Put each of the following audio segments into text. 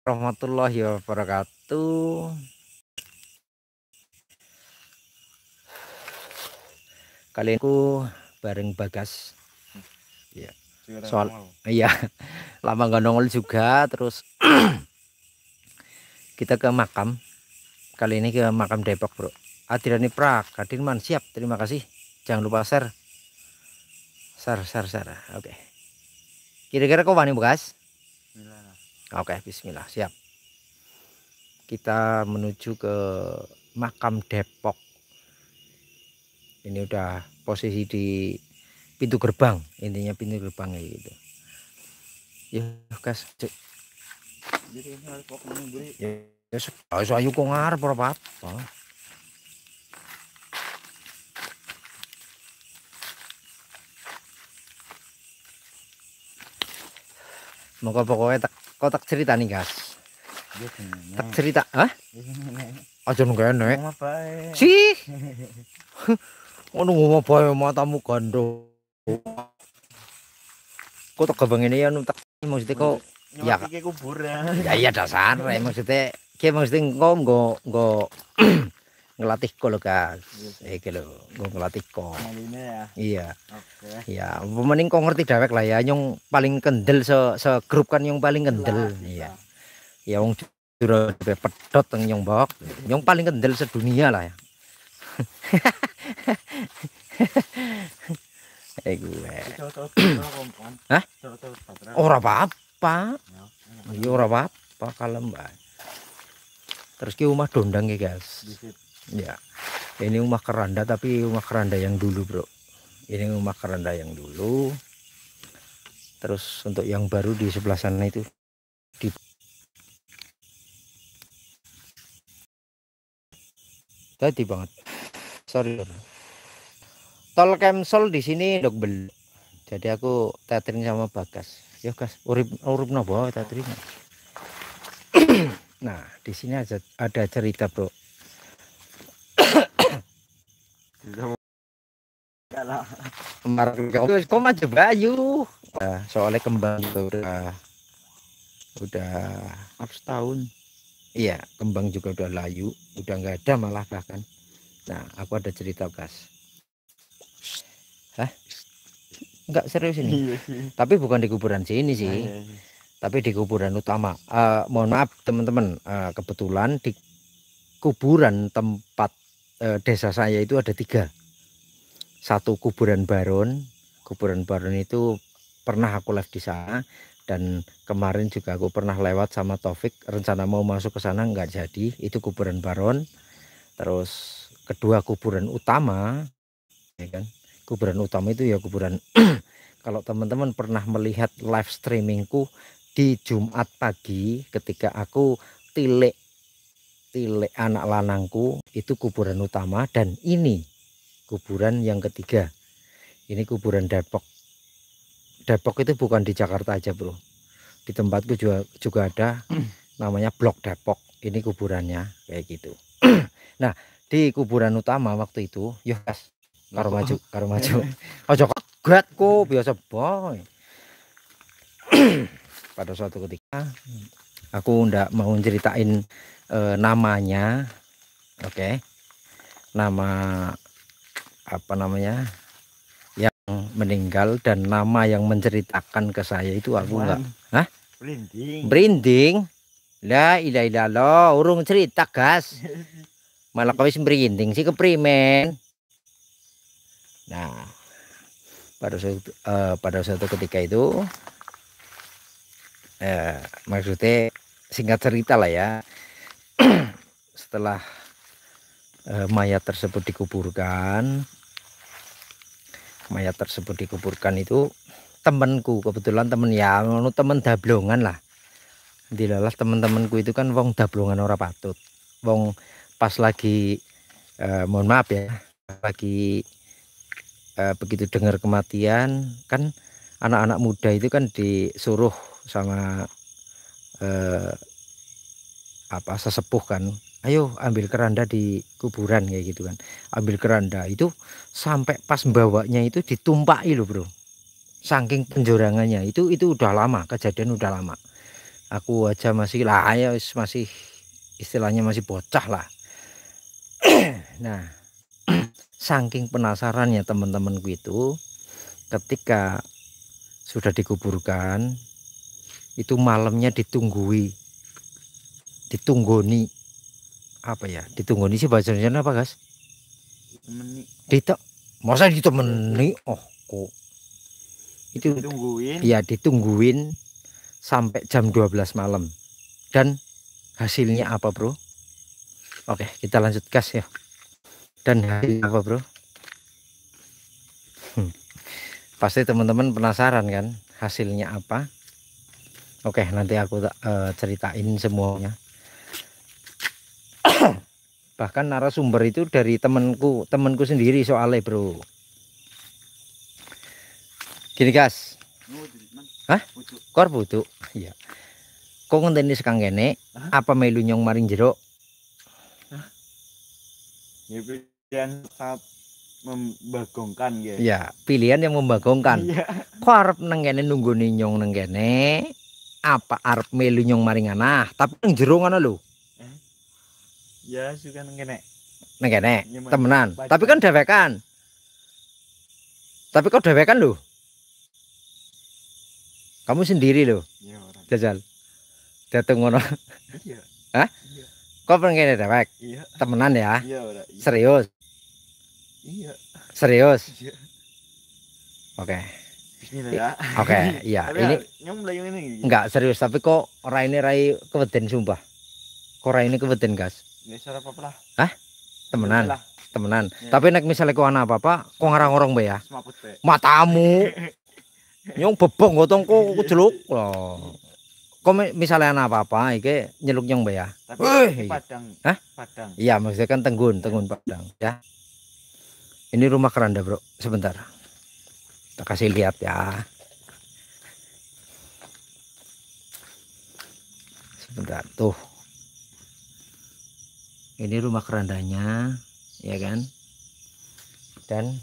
warahmatullahi wabarakatuh kali ini aku bareng Bagas ya soal iya lama nggak nongol juga terus kita ke makam kali ini ke makam Depok bro Adirani Prak Adirman, siap terima kasih jangan lupa share share share share oke okay. kira-kira kau wani Bagas Oke, bismillah. Siap. Kita menuju ke makam Depok. Ini udah posisi di pintu gerbang, intinya pintu gerbang kayak gitu. Ya, gas. Jadi harus kok Ya, ayo kok ngarep apa-apa. Moga pokoknya tak tak cerita nih guys iya, tak cerita ah aja nunggu enek eh? sih Oh, ngono mau bae matamu gandol tak kebang ini ya tak maksudnya kok ya kuburan ya. ya iya dasar eh, maksudnya kayak maksudnya kok nggak nggak ngelatih kok lo kak eh kalau gue ngelatih kok ya? iya okay. iya pemening kok ngerti dewek lah ya yang paling kendel se, se grup kan yang paling kendel lah, iya, iya. ya yang jurus pedot yang bok yang paling kendel sedunia lah ya eh gue ah, ora apa-apa iya ora apa-apa kalau mbak terus ki rumah dondang ya guys ya ini rumah keranda tapi rumah keranda yang dulu bro ini rumah keranda yang dulu terus untuk yang baru di sebelah sana itu di tadi banget sorry tol kemsol di sini dok bel jadi aku tetrin sama bagas ya gas urip urip nobo tetrin nah di sini ada cerita bro kemarin kau kok maju bayu ya, soalnya kembang itu udah udah up setahun iya kembang juga udah layu udah nggak ada malah bahkan nah aku ada cerita gas hah nggak serius ini iya, iya. tapi bukan di kuburan sini sih iya, tapi di kuburan utama uh, mohon maaf teman-teman uh, kebetulan di kuburan tempat Eh, desa saya itu ada tiga. Satu kuburan Baron, kuburan Baron itu pernah aku live di sana dan kemarin juga aku pernah lewat sama Taufik rencana mau masuk ke sana nggak jadi itu kuburan Baron terus kedua kuburan utama ya kan kuburan utama itu ya kuburan kalau teman-teman pernah melihat live streamingku di Jumat pagi ketika aku tilik tilik anak lanangku itu kuburan utama dan ini kuburan yang ketiga. Ini kuburan Depok. Depok itu bukan di Jakarta aja, Bro. Di tempatku juga juga ada namanya Blok Depok. Ini kuburannya kayak gitu. nah, di kuburan utama waktu itu, yo ya, karo maju, karo maju. Ojo gat biasa boy. Pada suatu ketika aku ndak mau ceritain e, eh, namanya oke okay. nama apa namanya yang meninggal dan nama yang menceritakan ke saya itu aku enggak Nah, Brinding. Berinding? La ilah ilah lo, urung cerita gas. Malah kau brinding sih keprimen. Nah, pada suatu, uh, pada suatu ketika itu ya, maksudnya singkat cerita lah ya setelah eh, mayat tersebut dikuburkan mayat tersebut dikuburkan itu temanku kebetulan temen ya anu temen dablongan lah dilalah temen-temenku itu kan wong dablongan ora patut wong pas lagi eh, mohon maaf ya lagi eh, begitu dengar kematian kan anak-anak muda itu kan disuruh sama eh, apa sesepuh kan ayo ambil keranda di kuburan kayak gitu kan ambil keranda itu sampai pas bawanya itu ditumpai loh bro saking penjorangannya itu itu udah lama kejadian udah lama aku aja masih lah ya masih istilahnya masih bocah lah nah saking penasarannya teman-temanku itu ketika sudah dikuburkan itu malamnya ditunggui ditunggoni apa ya ditunggoni sih bahasa Indonesia apa gas ditemeni masa ditemeni oh kok itu ditungguin ya ditungguin sampai jam 12 malam dan hasilnya apa bro oke kita lanjut gas ya dan hasil apa bro hmm. pasti teman-teman penasaran kan hasilnya apa Oke, nanti aku uh, ceritain semuanya. Bahkan narasumber itu dari temenku Temenku sendiri soalnya, Bro. Gini, guys. Hah? Kor butuh. Iya. Kok ini sekarang gini Apa melu nyong maring jeruk? Ya pilihan saat membagongkan ya. Ya, pilihan yang membagongkan. Iya. Kok harap nang nunggu nyong nang apa arep melu nyong maringan nah tapi yang jerungan lo? lho eh? ya suka nang kene nang kene temenan tapi kan dewekan tapi kok dewekan lho kamu sendiri lho ya, jajal dateng ngono iya Hah? Iya. Kok pengen kene dewek? Iya. Temenan ya? Iya, iya. Serius? Iya. Serius? Iya. Oke. Okay gitu ya. Oke, okay, iya. ini Enggak serius, tapi kok ora ini rai keweden sumpah. Kok ora ini keweden, Gas? Ya cara apa lah. Hah? Temenan. Iya. Temenan. Iya. Tapi nek misalnya kok ana apa-apa, kok ngarang ngorong be ya. Matamu. Nyong bebong gotong kok jeluk loh. Kok misalnya ana apa-apa iki nyeluk nyong be ya. Tapi iya. Padang. Hah? Padang. Iya, maksudnya kan tenggun, tenggun Padang ya. Ini rumah keranda, Bro. Sebentar. Kita kasih lihat ya. Sebentar tuh. Ini rumah kerandanya, ya kan? Dan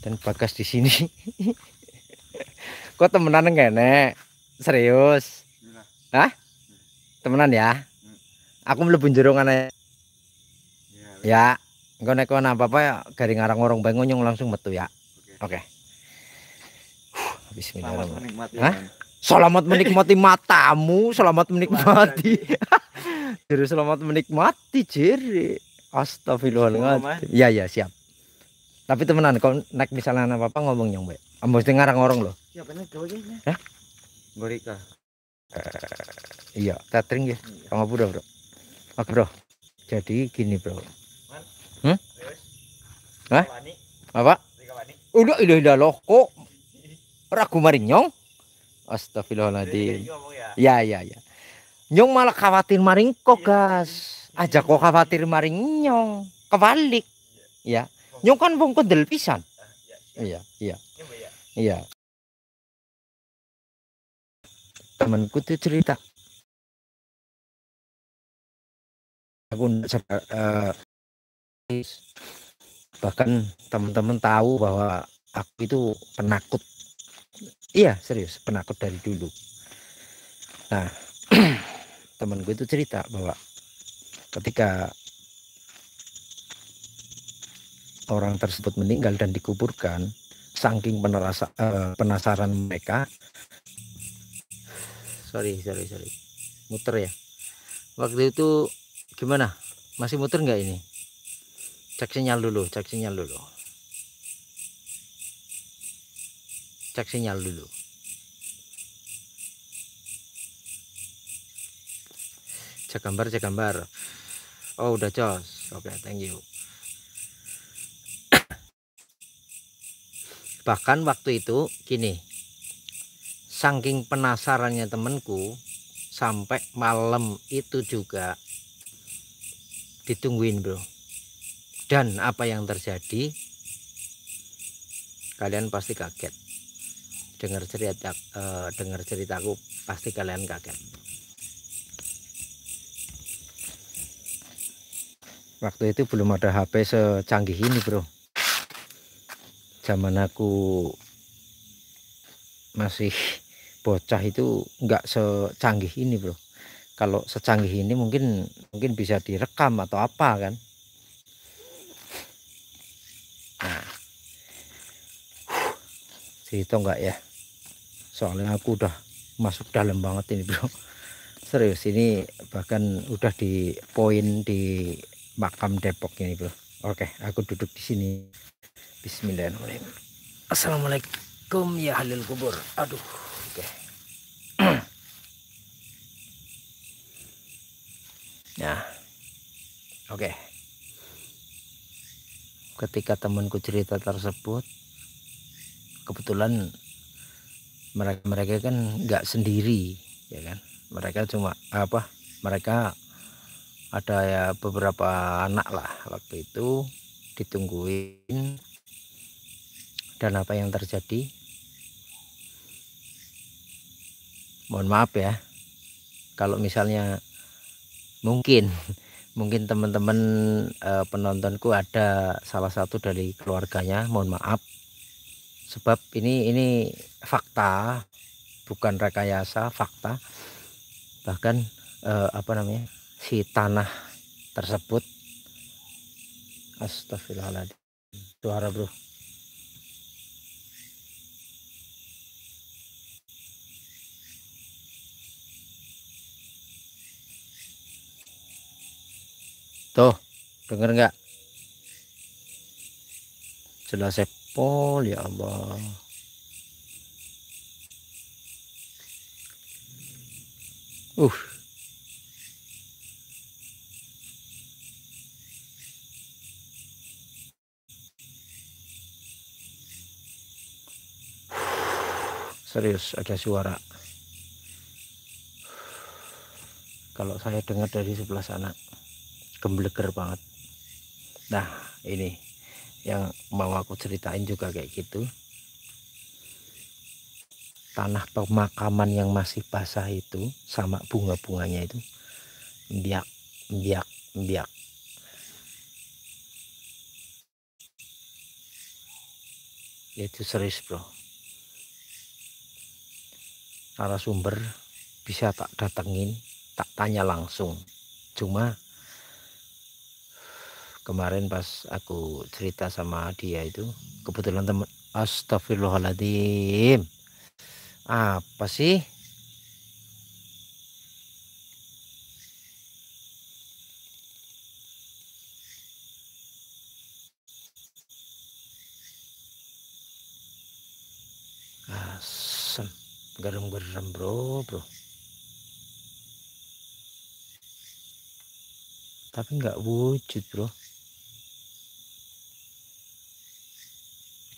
dan bagas di sini. Kok temenan enggak, Nek? Serius? Iya. Hah? Temenan ya? Iya. Aku mlebu iya, ya. ya. ya. Engko nek ana apa-apa ya garing arang orang bangun langsung metu ya. Oke. Okay. Huh, Bismillahirrahmanirrahim. Selamat menikmati. Selamat menikmati matamu, selamat menikmati. Jadi selamat menikmati, Jiri. Astagfirullahaladzim. Eh. Iya, iya, siap. Tapi temenan, kalau naik misalnya anak apa ngomong nyong, Mbak. Ambos ngarang orang loh. Iya, benar, gawe ini. Hah? Gorika. Eh, iya, catering ya. Kamu bro, bro. Oke, bro. Jadi gini, bro. Hah? Apa? Udah udah udah loh kok ragu maring nyong? Astagfirullahaladzim. Ya? ya ya ya. Nyong malah khawatir maring kok iya, iya, gas. Iya. Aja kok khawatir maring nyong. Kebalik. Ya. Nyong kan bong delpisan. pisan. Ah, iya iya. Iya. Temanku tuh cerita. Aku uh, bahkan hmm. teman-teman tahu bahwa aku itu penakut iya serius penakut dari dulu nah teman gue itu cerita bahwa ketika orang tersebut meninggal dan dikuburkan saking penerasa, uh, eh, penasaran mereka sorry sorry sorry muter ya waktu itu gimana masih muter nggak ini cek sinyal dulu cek sinyal dulu cek sinyal dulu cek gambar cek gambar oh udah jos oke okay, thank you bahkan waktu itu gini saking penasarannya temenku sampai malam itu juga ditungguin bro dan apa yang terjadi kalian pasti kaget dengar cerita uh, dengar ceritaku pasti kalian kaget waktu itu belum ada HP secanggih ini bro zaman aku masih bocah itu nggak secanggih ini bro kalau secanggih ini mungkin mungkin bisa direkam atau apa kan situ nggak ya soalnya aku udah masuk dalam banget ini bro serius ini bahkan udah di poin di makam Depok ini bro oke aku duduk di sini Bismillahirrahmanirrahim Assalamualaikum ya halil kubur aduh oke okay. Ya. nah oke okay. ketika temanku cerita tersebut kebetulan mereka mereka kan nggak sendiri ya kan mereka cuma apa mereka ada ya beberapa anak lah waktu itu ditungguin dan apa yang terjadi mohon maaf ya kalau misalnya mungkin mungkin teman-teman eh, penontonku ada salah satu dari keluarganya mohon maaf sebab ini ini fakta bukan rekayasa fakta bahkan eh, apa namanya si tanah tersebut astagfirullahaladzim suara bro tuh denger nggak jelas ya pol ya Allah uh serius ada suara kalau saya dengar dari sebelah sana gembleger banget nah ini yang mau aku ceritain juga kayak gitu tanah pemakaman yang masih basah itu sama bunga-bunganya itu biak biak biak itu serius bro arah sumber bisa tak datengin tak tanya langsung cuma kemarin pas aku cerita sama dia itu kebetulan teman astagfirullahaladzim apa sih asem garam-garam bro bro tapi nggak wujud bro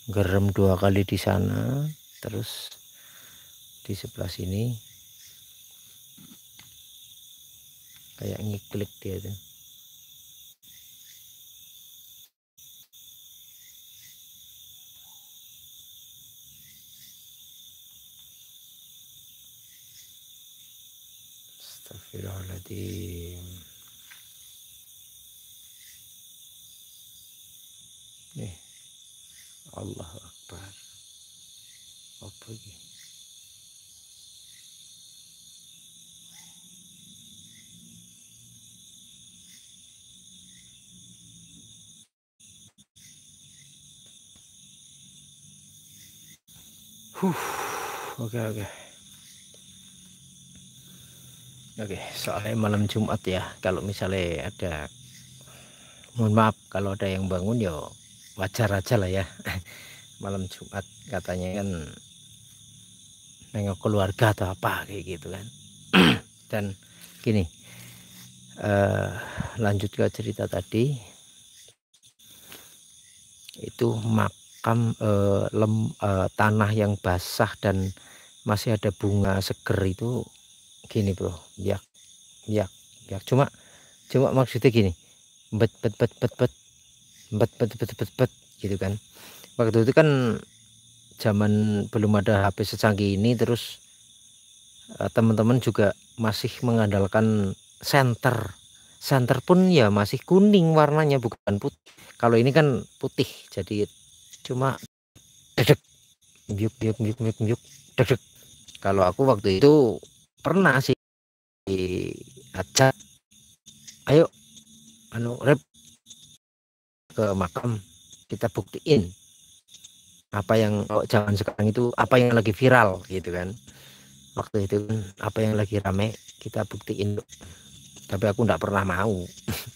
gerem dua kali di sana terus di sebelah sini kayak ngiklik dia tuh Astagfirullahaladzim Allah Akbar apa ini Huh, oke oke. Oke, soalnya malam Jumat ya. Kalau misalnya ada mohon maaf kalau ada yang bangun ya wajar aja lah ya malam Jumat katanya kan nengok keluarga atau apa kayak gitu kan dan gini eh, lanjut ke cerita tadi itu makam eh, lem, eh, tanah yang basah dan masih ada bunga seger itu gini bro ya ya ya cuma cuma maksudnya gini bet bet bet bet bet bet bet bet bet bet gitu kan waktu itu kan zaman belum ada HP secanggih ini terus eh, teman-teman juga masih mengandalkan senter senter pun ya masih kuning warnanya bukan putih kalau ini kan putih jadi cuma dedek biuk biuk biuk biuk biuk dedek kalau aku waktu itu pernah sih diajak ayo anu rep ke makam kita buktiin apa yang oh, zaman sekarang itu apa yang lagi viral gitu kan waktu itu kan apa yang lagi rame kita buktiin tapi aku ndak pernah mau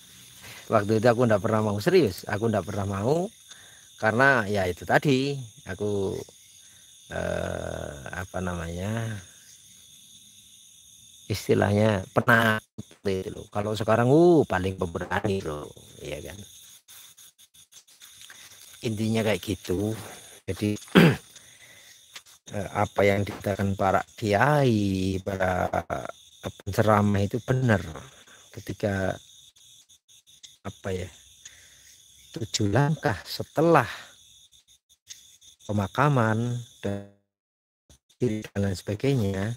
waktu itu aku ndak pernah mau serius aku ndak pernah mau karena ya itu tadi aku eh, apa namanya istilahnya pernah itu loh kalau sekarang uh paling pemberani loh ya kan intinya kayak gitu jadi eh, apa yang dikatakan para kiai para penceramah itu benar ketika apa ya tujuh langkah setelah pemakaman dan dan lain sebagainya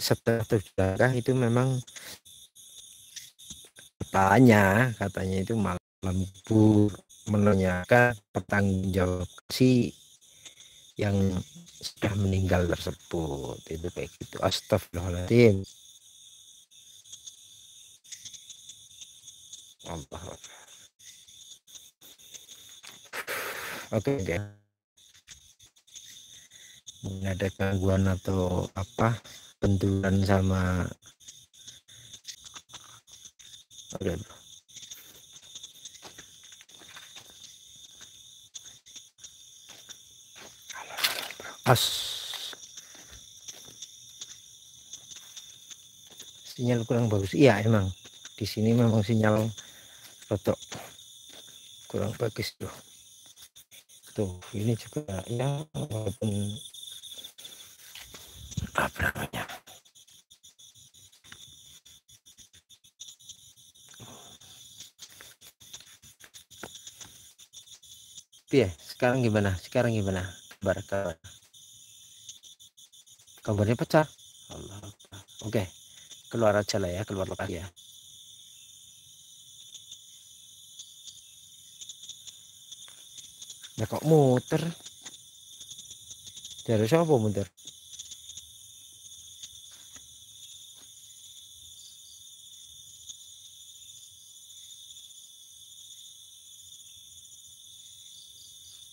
setelah tujuh langkah itu memang katanya katanya itu malam kubur menanyakan pertanggungjawaban si yang sudah meninggal tersebut itu kayak gitu astagfirullahaladzim Allah oke okay, deh mungkin ada gangguan atau apa benturan sama oke okay. As. Sinyal kurang bagus. Iya emang. Di sini memang sinyal rotok kurang bagus tuh. Tuh, ini juga ya walaupun apa namanya? ya sekarang gimana sekarang gimana kabar kabar Gambarnya pecah. Oke. Keluar aja lah ya, keluar lokasi ya. Ya kok muter? Dari siapa muter?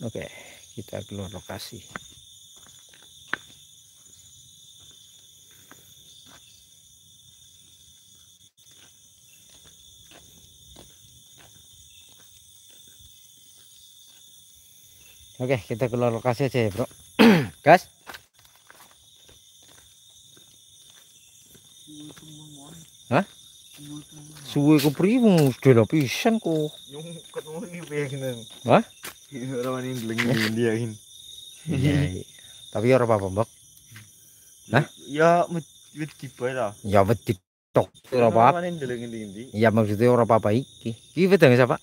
Oke, kita keluar lokasi. Oke, kita keluar lokasi aja ya, Bro. Gas. Hah? Suwe ku primu, sudah lapisan ku. Yung ketemu pengen. Hah? Ora wani ndlengi dia Tapi ora apa-apa, Mbok. Nah, Ya wit dibae lah. Ya wit tok ora apa-apa. Ya maksudnya ora apa-apa iki. Iki wedange siapa?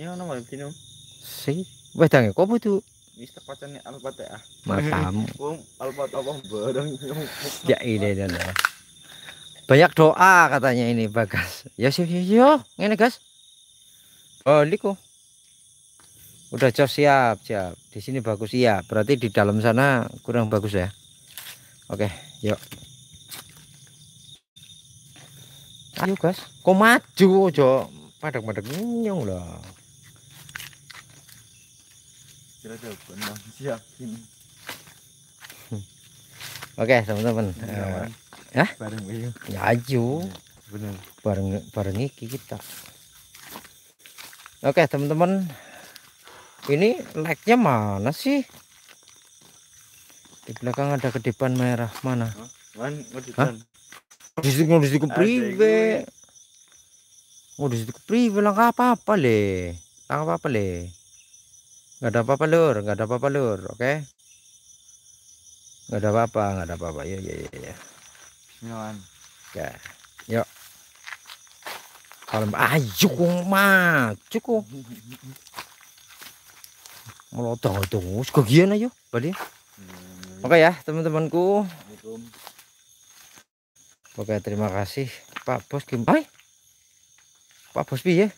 Ya ono mati nom. Sih. Wedange kopo itu? Wis tepacane alpat ya. Matamu. Wong alpat apa bareng Ya ini iya, iya, dan. Iya. Banyak doa katanya ini Bagas. Ya sih yo, oh, yo, ngene Gas. Balik kok. Oh. Udah jos siap, siap. Di sini bagus iya. Berarti di dalam sana kurang bagus ya. Oke, yuk. Ayo Gas, kok maju oh, jo padang-padang nyong lah. Cirebon Oke, teman-teman. Ya. Uh, Bareng bareng. Ya ayo. Iya, bareng bareng iki kita. Oke, teman-teman. Ini like-nya mana sih? Di belakang ada kedipan merah mana? Wan, kedipan. Di situ di situ priwe. Oh, di situ priwe lah apa-apa le. Lah apa-apa le nggak ada apa-apa lur nggak ada apa-apa lur oke okay? nggak ada apa-apa nggak ada apa-apa ya ya ya ya Bismillah oke yuk kalau ayo ah, ma, cukup melotong itu kegian ayo balik oke hmm. oke ya teman-temanku oke terima kasih Pak Bos kembali? Pak Bos bi ya?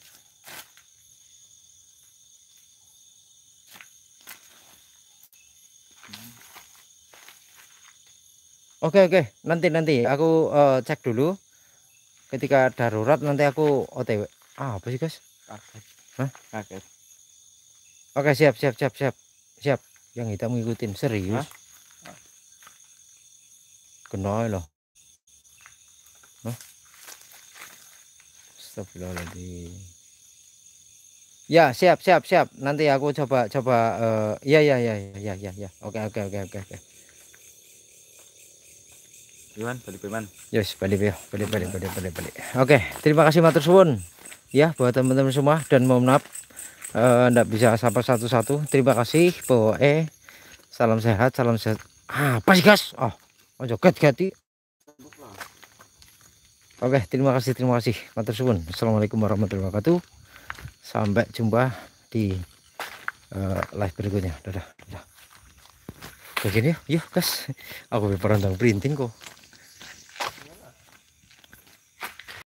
Oke oke, nanti nanti aku uh, cek dulu. Ketika darurat nanti aku OTW. Ah, apa sih, guys? Oke oke Oke, siap siap siap siap. Siap. Yang kita ngikutin serius. Hah? kenal loh. Hah? lagi Ya, siap siap siap. Nanti aku coba coba uh, ya ya ya ya ya ya. Oke oke oke oke oke. Iman, balik Iman. Yes, balik ya, balik balik balik balik balik. Oke, terima kasih matur suwun ya buat teman-teman semua dan mohon maaf tidak eh, uh, bisa sapa satu-satu. Terima kasih, Boe. salam sehat, salam sehat. Ah, apa sih gas? Oh, ojo gat gati. Oke, terima kasih, terima kasih. Matur suwun. Assalamualaikum warahmatullahi wabarakatuh. Sampai jumpa di uh, live berikutnya. Dadah, dadah. Begini ya, yuk iya, gas. Aku dalam printing kok.